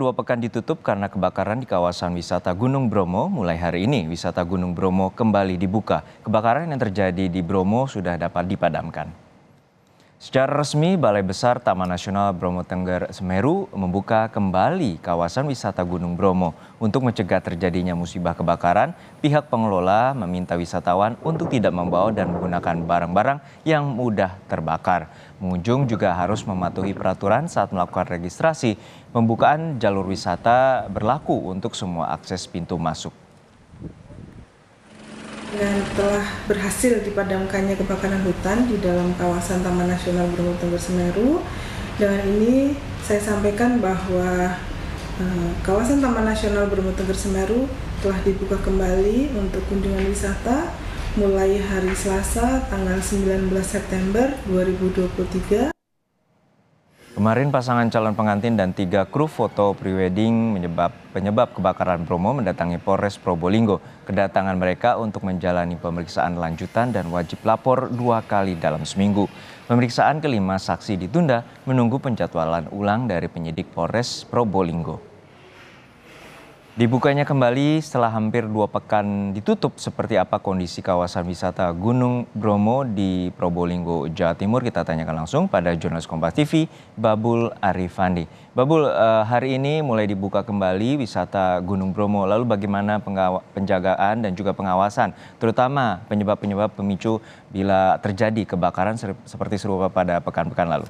dua pekan ditutup karena kebakaran di kawasan wisata Gunung Bromo. Mulai hari ini, wisata Gunung Bromo kembali dibuka. Kebakaran yang terjadi di Bromo sudah dapat dipadamkan. Secara resmi, Balai Besar Taman Nasional Bromo Tengger Semeru membuka kembali kawasan wisata Gunung Bromo. Untuk mencegah terjadinya musibah kebakaran, pihak pengelola meminta wisatawan untuk tidak membawa dan menggunakan barang-barang yang mudah terbakar. Pengunjung juga harus mematuhi peraturan saat melakukan registrasi. Pembukaan jalur wisata berlaku untuk semua akses pintu masuk dan telah berhasil dipadamkannya kebakaran hutan di dalam kawasan Taman Nasional Bromo Tengger Semeru. Dengan ini saya sampaikan bahwa eh, kawasan Taman Nasional Bromo Tengger Semeru telah dibuka kembali untuk kunjungan wisata mulai hari Selasa tanggal 19 September 2023. Kemarin pasangan calon pengantin dan tiga kru foto prewedding menyebab penyebab kebakaran Bromo mendatangi Polres Probolinggo. Kedatangan mereka untuk menjalani pemeriksaan lanjutan dan wajib lapor dua kali dalam seminggu. Pemeriksaan kelima saksi ditunda menunggu penjadwalan ulang dari penyidik Polres Probolinggo. Dibukanya kembali setelah hampir dua pekan ditutup, seperti apa kondisi kawasan wisata Gunung Bromo di Probolinggo, Jawa Timur? Kita tanyakan langsung pada jurnalis Kompas TV, Babul Arifandi. Babul, eh, hari ini mulai dibuka kembali wisata Gunung Bromo. Lalu bagaimana penjagaan dan juga pengawasan, terutama penyebab-penyebab pemicu bila terjadi kebakaran seperti serupa pada pekan-pekan lalu?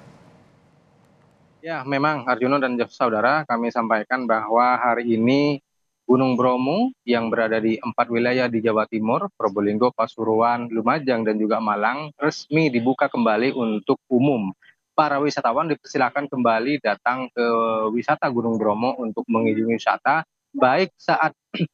Ya, memang Arjuno dan saudara kami sampaikan bahwa hari ini Gunung Bromo yang berada di empat wilayah di Jawa Timur, Probolinggo, Pasuruan, Lumajang, dan juga Malang resmi dibuka kembali untuk umum. Para wisatawan dipersilakan kembali datang ke wisata Gunung Bromo untuk mengunjungi wisata baik saat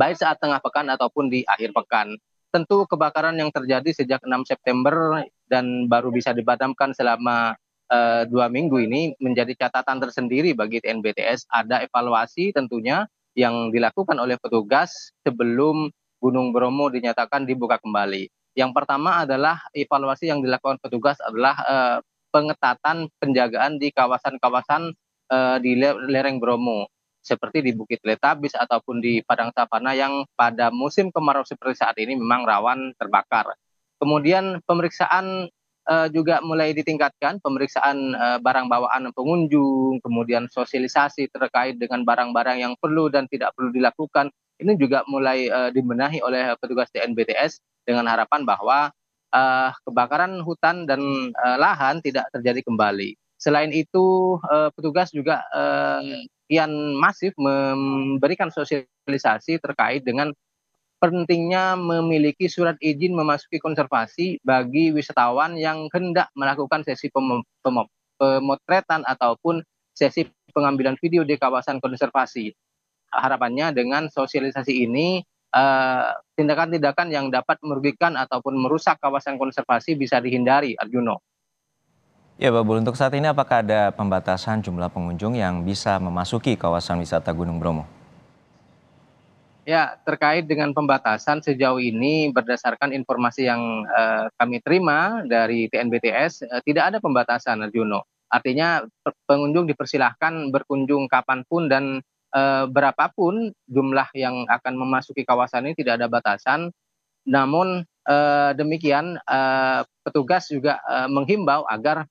baik saat tengah pekan ataupun di akhir pekan. Tentu kebakaran yang terjadi sejak 6 September dan baru bisa dipadamkan selama uh, dua minggu ini menjadi catatan tersendiri bagi TNBTS. Ada evaluasi tentunya yang dilakukan oleh petugas sebelum Gunung Bromo dinyatakan dibuka kembali. Yang pertama adalah evaluasi yang dilakukan petugas adalah e, pengetatan penjagaan di kawasan-kawasan e, di lereng Bromo seperti di Bukit Letabis ataupun di Padang Savana yang pada musim kemarau seperti saat ini memang rawan terbakar. Kemudian pemeriksaan Eh, juga mulai ditingkatkan pemeriksaan eh, barang bawaan pengunjung, kemudian sosialisasi terkait dengan barang-barang yang perlu dan tidak perlu dilakukan. Ini juga mulai eh, dibenahi oleh petugas TNBTS dengan harapan bahwa kebakaran hutan dan lahan tidak terjadi kembali. Selain itu, petugas juga kian masif memberikan sosialisasi terkait dengan pentingnya memiliki surat izin memasuki konservasi bagi wisatawan yang hendak melakukan sesi pem pem pemotretan ataupun sesi pengambilan video di kawasan konservasi. Harapannya dengan sosialisasi ini eh, tindakan-tindakan uh, tindakan yang dapat merugikan ataupun merusak kawasan konservasi bisa dihindari, Arjuno. Ya, Babul, untuk saat ini apakah ada pembatasan jumlah pengunjung yang bisa memasuki kawasan wisata Gunung Bromo? Ya, terkait dengan pembatasan sejauh ini berdasarkan informasi yang eh, kami terima dari TNBTS eh, tidak ada pembatasan Arjuno. Artinya pengunjung dipersilahkan berkunjung kapanpun dan eh, berapapun jumlah yang akan memasuki kawasan ini tidak ada batasan. Namun eh, demikian eh, petugas juga eh, menghimbau agar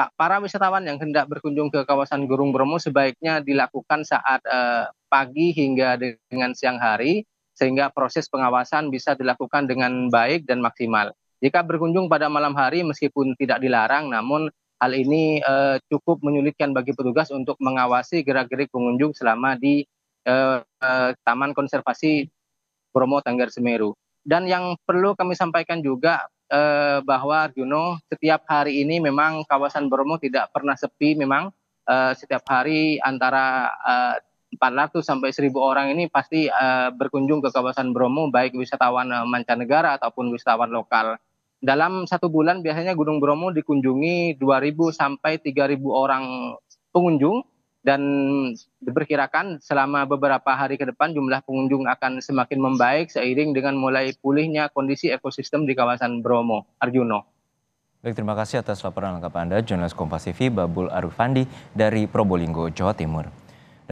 Pak, para wisatawan yang hendak berkunjung ke kawasan Gurung Bromo sebaiknya dilakukan saat eh, pagi hingga dengan siang hari sehingga proses pengawasan bisa dilakukan dengan baik dan maksimal. Jika berkunjung pada malam hari meskipun tidak dilarang namun hal ini eh, cukup menyulitkan bagi petugas untuk mengawasi gerak-gerik pengunjung selama di eh, eh, Taman Konservasi Bromo Tanggar Semeru. Dan yang perlu kami sampaikan juga eh, bahwa Juno setiap hari ini memang kawasan Bromo tidak pernah sepi memang eh, setiap hari antara eh, 400 sampai 1000 orang ini pasti eh, berkunjung ke kawasan Bromo baik wisatawan eh, mancanegara ataupun wisatawan lokal. Dalam satu bulan biasanya Gunung Bromo dikunjungi 2.000 sampai 3.000 orang pengunjung dan diperkirakan selama beberapa hari ke depan jumlah pengunjung akan semakin membaik seiring dengan mulai pulihnya kondisi ekosistem di kawasan Bromo, Arjuno. Baik, terima kasih atas laporan lengkap Anda, jurnalis Kompas TV Babul Arufandi dari Probolinggo, Jawa Timur.